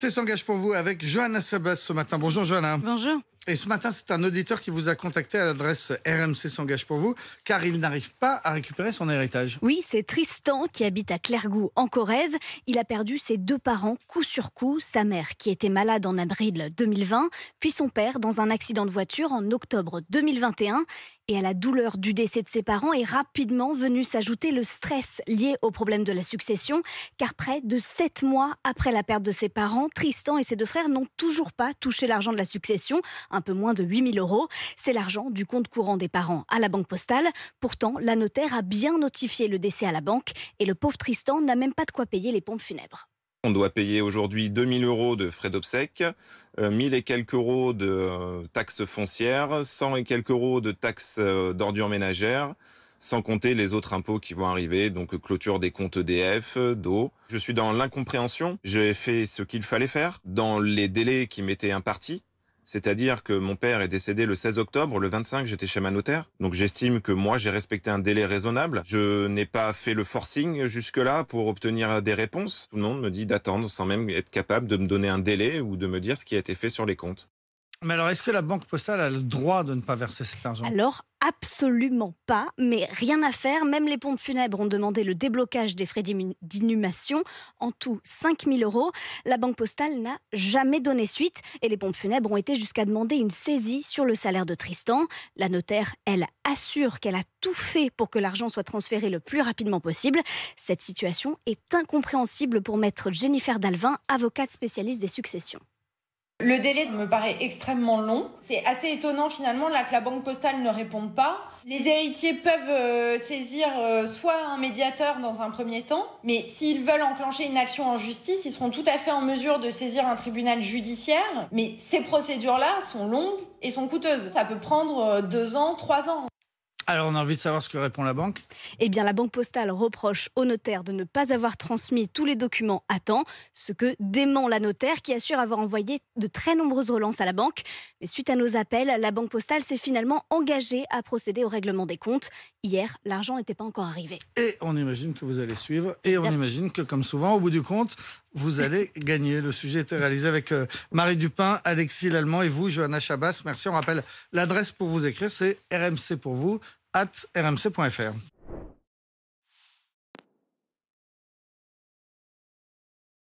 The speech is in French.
C'est s'engage pour vous avec Johanna Sabas ce matin. Bonjour Johanna. Bonjour. Et ce matin, c'est un auditeur qui vous a contacté à l'adresse RMC s'engage pour vous, car il n'arrive pas à récupérer son héritage. Oui, c'est Tristan qui habite à Clergoux, en Corrèze. Il a perdu ses deux parents coup sur coup, sa mère qui était malade en avril 2020, puis son père dans un accident de voiture en octobre 2021 et à la douleur du décès de ses parents est rapidement venu s'ajouter le stress lié au problème de la succession, car près de sept mois après la perte de ses parents, Tristan et ses deux frères n'ont toujours pas touché l'argent de la succession, un peu moins de 8000 euros. C'est l'argent du compte courant des parents à la banque postale. Pourtant, la notaire a bien notifié le décès à la banque et le pauvre Tristan n'a même pas de quoi payer les pompes funèbres. On doit payer aujourd'hui 2000 euros de frais d'obsèques, 1000 euh, euh, et quelques euros de taxes foncières, 100 et quelques euros de taxes d'ordures ménagères, sans compter les autres impôts qui vont arriver, donc euh, clôture des comptes EDF, d'eau. Je suis dans l'incompréhension, j'ai fait ce qu'il fallait faire, dans les délais qui m'étaient impartis, c'est-à-dire que mon père est décédé le 16 octobre, le 25 j'étais chez ma notaire. Donc j'estime que moi j'ai respecté un délai raisonnable. Je n'ai pas fait le forcing jusque-là pour obtenir des réponses. Tout le monde me dit d'attendre sans même être capable de me donner un délai ou de me dire ce qui a été fait sur les comptes. Mais alors, est-ce que la banque postale a le droit de ne pas verser cet argent Alors, absolument pas, mais rien à faire. Même les pompes funèbres ont demandé le déblocage des frais d'inhumation, en tout 5 000 euros. La banque postale n'a jamais donné suite et les pompes funèbres ont été jusqu'à demander une saisie sur le salaire de Tristan. La notaire, elle, assure qu'elle a tout fait pour que l'argent soit transféré le plus rapidement possible. Cette situation est incompréhensible pour maître Jennifer Dalvin, avocate spécialiste des successions. Le délai me paraît extrêmement long. C'est assez étonnant finalement là que la banque postale ne réponde pas. Les héritiers peuvent euh, saisir euh, soit un médiateur dans un premier temps, mais s'ils veulent enclencher une action en justice, ils seront tout à fait en mesure de saisir un tribunal judiciaire. Mais ces procédures-là sont longues et sont coûteuses. Ça peut prendre euh, deux ans, trois ans. Alors on a envie de savoir ce que répond la banque. Eh bien la banque postale reproche au notaire de ne pas avoir transmis tous les documents à temps, ce que dément la notaire qui assure avoir envoyé de très nombreuses relances à la banque. Mais suite à nos appels, la banque postale s'est finalement engagée à procéder au règlement des comptes. Hier, l'argent n'était pas encore arrivé. Et on imagine que vous allez suivre et on imagine que comme souvent au bout du compte, vous allez gagner. Le sujet était réalisé avec euh, Marie Dupin, Alexis Lallemand et vous, Johanna Chabas. Merci. On rappelle l'adresse pour vous écrire, c'est RMC pour vous, rmc.fr.